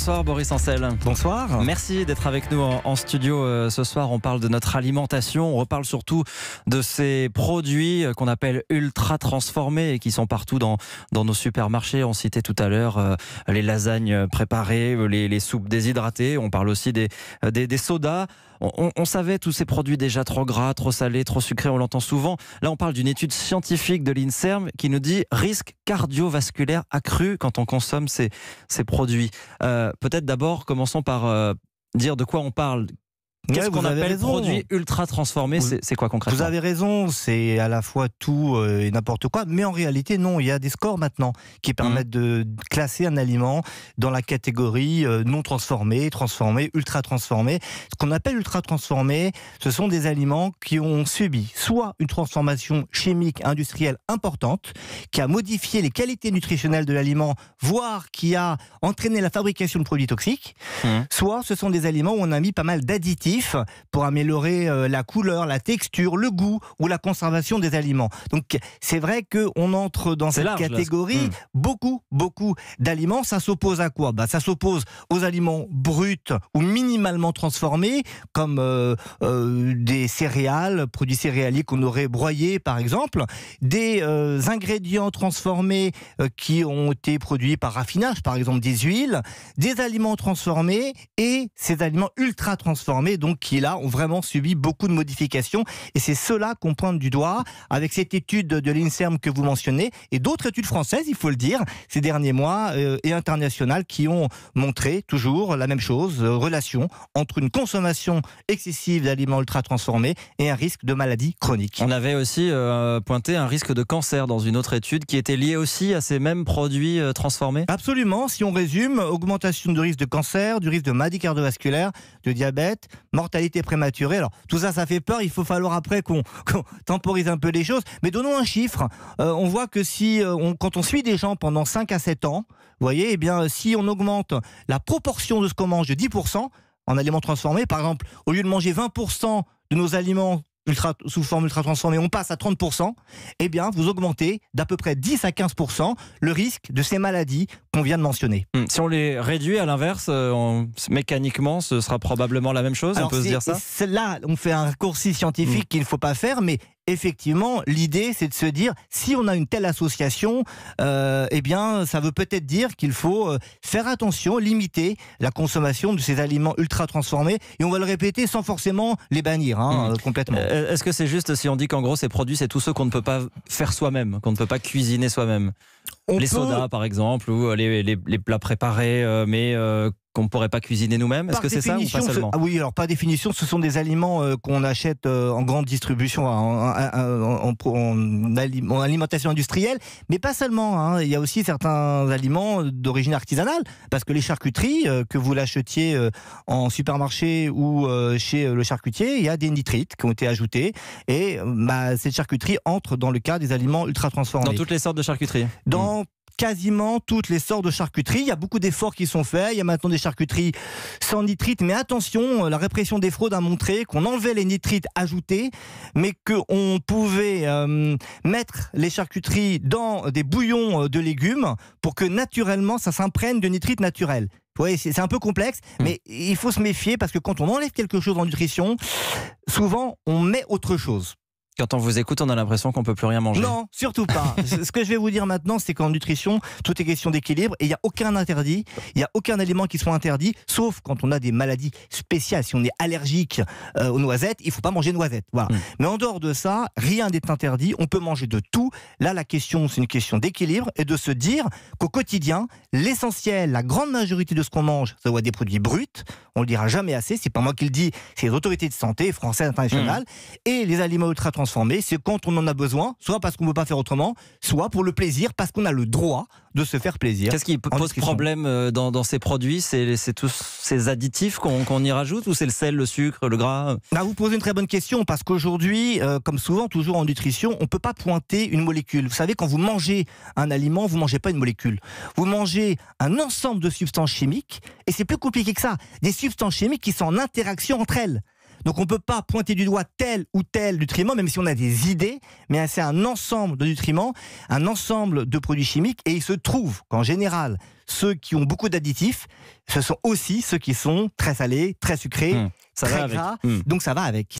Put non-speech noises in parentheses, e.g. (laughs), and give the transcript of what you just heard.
Bonsoir Boris Ancel. Bonsoir. Merci d'être avec nous en, studio euh, ce soir. On parle de notre alimentation, on reparle surtout de ces produits euh, qu'on appelle ultra transformés et qui sont partout dans, dans nos supermarchés. On citait tout à l'heure euh, les lasagnes préparées, les, soupes déshydratées. On parle aussi des, des sodas on, savait tous ces produits déjà trop gras, trop salés, trop sucrés, on l'entend souvent. Là, on parle d'une étude scientifique de l'INSERM qui nous dit risque cardiovasculaire accru quand on consomme ces, produits. Euh, peut-être d'abord, commençons par euh, dire de quoi on parle. Qu'est-ce qu'on appelle produit ultra transformé C'est quoi concrètement Vous avez raison, c'est à la fois tout euh, et n'importe quoi, mais en réalité, non, il y a des scores maintenant qui mhm. permettent de classer un aliment dans la catégorie euh, non transformé, transformé, ultra transformé. Ce qu'on appelle ultra transformé, ce sont des aliments qui ont subi soit une transformation chimique industrielle importante, qui a modifié les qualités nutritionnelles de l'aliment, voire qui a entraîné la fabrication de produits toxiques, mhm. soit ce sont des aliments où on a mis pas mal d'additifs pour améliorer euh, la couleur, la texture, le goût ou la conservation des aliments. Donc c'est vrai qu'on entre dans cette catégorie hmm. beaucoup, beaucoup d'aliments. Ça s'oppose à quoi bah, Ça s'oppose aux aliments bruts ou minimalement transformés, comme euh, euh, des céréales, produits céréaliers qu'on aurait broyés par exemple, des ingrédients transformés qui ont été produits par raffinage, par exemple des huiles, des aliments transformés et ces aliments ultra transformés, donc qui là ont vraiment subi beaucoup de modifications. Et c'est cela qu'on pointe du doigt avec cette étude de l'INSERM que vous mentionnez et d'autres études françaises, il faut le dire, ces derniers mois euh, et internationales qui ont montré toujours la même chose, euh, relation entre une consommation excessive d'aliments ultra transformés et un risque de maladie chronique. On avait aussi euh, pointé un risque de cancer dans une autre étude qui était liée aussi à ces mêmes produits transformés Absolument, si on résume, augmentation du risque de cancer, du risque de maladie cardiovasculaire, de diabète, mortalité prématurée. Alors tout ça, ça fait peur. Il faut falloir après qu'on (laughs) temporise un peu les choses. Mais donnons un chiffre. Euh, on voit que si euh, quand on suit des gens pendant 5 à 7 ans, voyez, eh bien, si on augmente la proportion de ce qu'on mange de 10%, en aliments transformés, par exemple, au lieu de manger 20% de nos aliments sous forme ultra transformée, on passe à 30%, eh bien, vous augmentez d'à peu près 10 à 15% le risque de ces maladies qu'on vient de mentionner. Hmm. Si on les réduit à l'inverse, euh, mécaniquement, ce sera probablement la même chose, on peut se dire ça Là, on fait un raccourci scientifique hmm. qu'il ne faut pas faire, mais effectivement, l'idée, c'est de se dire, si on a une telle association, euh, eh bien, ça veut peut-être dire qu'il faut euh, faire attention, limiter la consommation de ces aliments ultra transformés. Et on va le répéter sans forcément les bannir hein, mmh. euh, complètement. Est-ce que c'est juste si on dit qu'en gros, ces produits, c'est tous ceux qu'on ne peut pas faire soi-même, qu'on ne peut pas cuisiner soi-même les sodas, par exemple, ou euh, les, les, plats préparés, euh, mais euh, qu'on ne pourrait pas cuisiner nous-mêmes Est-ce que c'est ça pas seulement ah Oui, alors par définition, ce sont des aliments qu'on achète en grande distribution, en, alimentation industrielle, mais pas seulement. Hein. Il y a aussi certains aliments d'origine artisanale, parce que les charcuteries, que vous l'achetiez en supermarché ou chez le charcutier, il y a des nitrites qui ont été ajoutés, et bah, cette charcuterie entre dans le cas des aliments ultra transformés. Dans toutes les sortes de charcuteries Dans quasiment toutes les sortes de charcuteries. Il y a beaucoup d'efforts qui sont faits. Il y a maintenant des charcuteries sans nitrite. Mais attention, la répression des fraudes a montré qu'on enlevait les nitrites ajoutés, mais qu'on pouvait euh, mettre les charcuteries dans des bouillons euh, de légumes pour que naturellement ça s'imprègne de nitrite naturel. voyez, c'est un peu complexe, mmh. mais il faut se méfier parce que quand on enlève quelque chose en nutrition, souvent on met autre chose. Quand on vous écoute, on a l'impression qu'on peut plus rien manger. Non, surtout pas. (laughs) Ce que je vais vous dire maintenant, c'est qu'en nutrition, tout est question d'équilibre et il n'y a aucun interdit, il n'y a aucun aliment qui soit interdit, sauf quand on a des maladies spéciales. Si on est allergique euh, aux noisettes, il ne faut pas manger de noisettes. Voilà. Hmm. Mais en dehors de ça, rien n'est interdit. On peut manger de tout. Là, la question, c'est une question d'équilibre et de se dire qu'au quotidien, l'essentiel, la grande majorité de ce qu'on mange, ça doit être des produits bruts. On le dira jamais assez. C'est pas moi qui le dis, c'est les autorités de santé françaises, internationales, hmm. et les aliments ultra c'est quand on en a besoin, soit parce qu'on ne peut pas faire autrement, soit pour le plaisir, parce qu'on a le droit de se faire plaisir. Qu'est-ce qui pose problème euh, dans, ces produits C'est tous ces additifs qu'on y rajoute ou c'est le sel, le sucre, le gras ah, vous posez une très bonne question parce qu'aujourd'hui, euh, comme souvent, toujours en nutrition, on ne peut pas pointer une molécule. Vous savez, quand vous mangez un aliment, vous ne mangez pas une molécule. Vous mangez un ensemble de substances chimiques et c'est plus compliqué que ça. Des substances chimiques qui sont en interaction entre elles. Donc on ne peut pas pointer du doigt tel ou tel nutriment, même si on a des idées, mais c'est un ensemble de nutriments, un ensemble de produits chimiques, et il se trouve qu'en général, ceux qui ont beaucoup d'additifs, ce sont aussi ceux qui sont très salés, très sucrés, mmh. très gras, mmh. donc ça va avec.